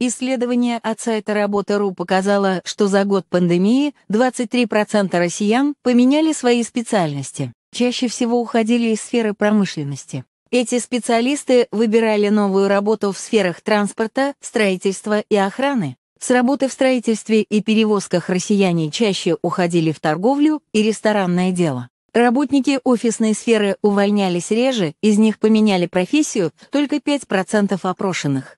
Исследование от сайта работыру показало, что за год пандемии 23% россиян поменяли свои специальности. Чаще всего уходили из сферы промышленности. Эти специалисты выбирали новую работу в сферах транспорта, строительства и охраны. С работы в строительстве и перевозках россияне чаще уходили в торговлю и ресторанное дело. Работники офисной сферы увольнялись реже, из них поменяли профессию только 5% опрошенных.